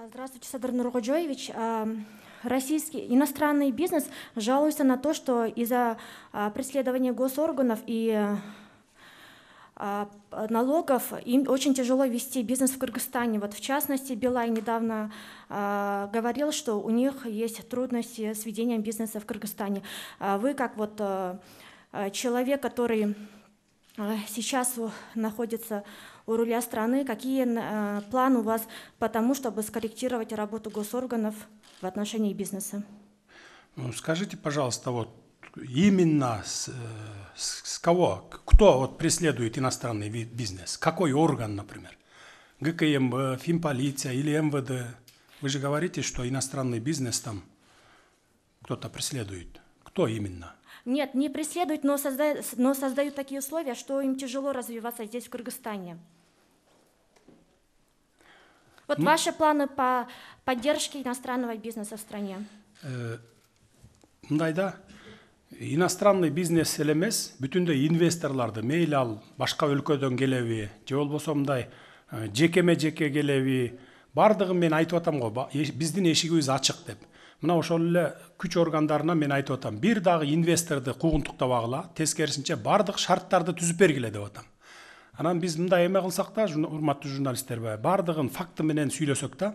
А, здравствуйте, Садр Нургоджоевич. А, российский иностранный бизнес жалуется на то, что из-за а, преследования госорганов и налогов, им очень тяжело вести бизнес в Кыргызстане. Вот в частности, Билай недавно говорил, что у них есть трудности с ведением бизнеса в Кыргызстане. Вы как вот человек, который Э, сейчас находится у руля страны, какие э, планы у вас по тому, чтобы скорректировать работу госорганов в отношении бизнеса? Ну, скажите, пожалуйста, вот именно с, э, с, с кого, кто вот преследует иностранный бизнес, какой орган, например, ГКМБ, Финполиция или МВД? Вы же говорите, что иностранный бизнес там кто-то преследует. Что именно? Нет, не преследуют, но создают, но создают такие условия, что им тяжело развиваться здесь, в Кыргызстане. Вот ну, ваши планы по поддержке иностранного бизнеса в стране? Э, да. иностранный бизнес эле эмес бүтүндөй инвесторлорду мейли ал башка өлкөдөн келеби же болбосо мындай э, жекеме жеке келеби баардыгын мен айтып атам го биздин эшигибиз ачык деп мына ошол эле күч органдарына мен айтып атам бир дагы инвесторду куугунтуктабагыла тескерисинче баардык шарттарды түзүп бергиле деп атам анан биз мындай эме кылсак да урматтуу журналисттер баардыгын факты менен сүйлөсөк да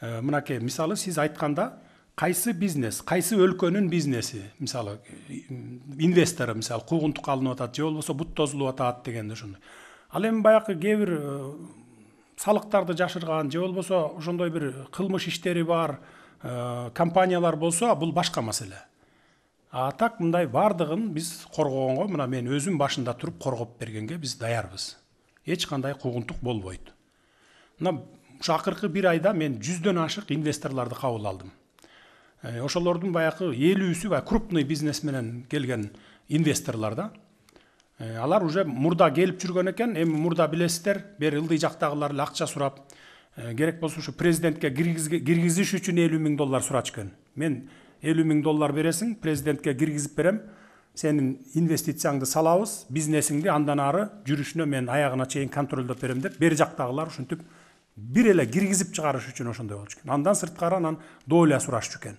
э, мынакей мисалы сиз айтканда кайсы бизнес кайсы өлкөнүн бизнеси мисалы инвестору мисалы куугунтукка алынып атат же болбосо буттозулуп атат деген ошондой ал эми баягы кээ бир э, салыктарды жашырган же болбосо ошондой бир кылмыш иштери бар ә, компаниялар болсо бұл башка маселе а так мындай бардығын біз коргогонго мына мен өзім башында туруп коргоп бергенге біз даярбыз кандай қуғынтық болбойт мына акыркы бир айда мен жүздөн ашык инвесторлорду кабыл алдым э, ошолордун баягы элүүсү баягы крупный бизнес менен келген инвесторлор да э, алар уже мурда келип жүргөн экен эми мурда билесиздер бери ылдый жактагылар эле акча сурап Э, керек болсо ушу президентке киргизиш үчүн элүү миң доллар сурачу мен элүү миң доллар бересиң президентке киргизип берем сенин инвестицияңды салабыз бизнесиңди андан ары жүрүшүнө мен аягына чейин контролдоп берем деп бери жактагылар ушинтип бир эле киргизип чыгарыш үчүн ошондой болчу экен андан сырткары анан доля сурашчу экен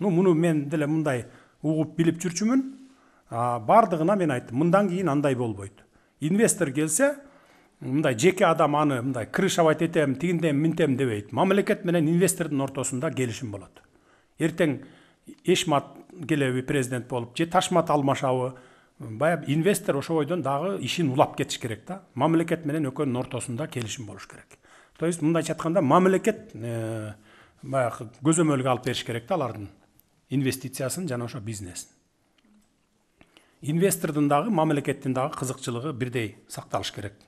ну муну мен деле мындай угуп билип жүрчүмүн баардыгына мен айттым мындан кийин андай болбойт инвестор келсе мындай жеке адам аны мындай крышовать этем етем тигиндем минтем дебейт мамлекет менен инвестордун ортосунда келишим болот эртең эшмат келеби президент болуп же ташмат алмашабы баягы инвестор ойдон дагы ишин улап кетиш керек да мамлекет менен экөөнүн ортосунда келишим болуш керек то есть мындайча айтканда мамлекет э, баягы көзөмөлгө алып бериш керек да алардын инвестициясын жана ошо бизнесин инвестордун дагы мамлекеттин дагы кызыкчылыгы бирдей сакталыш керек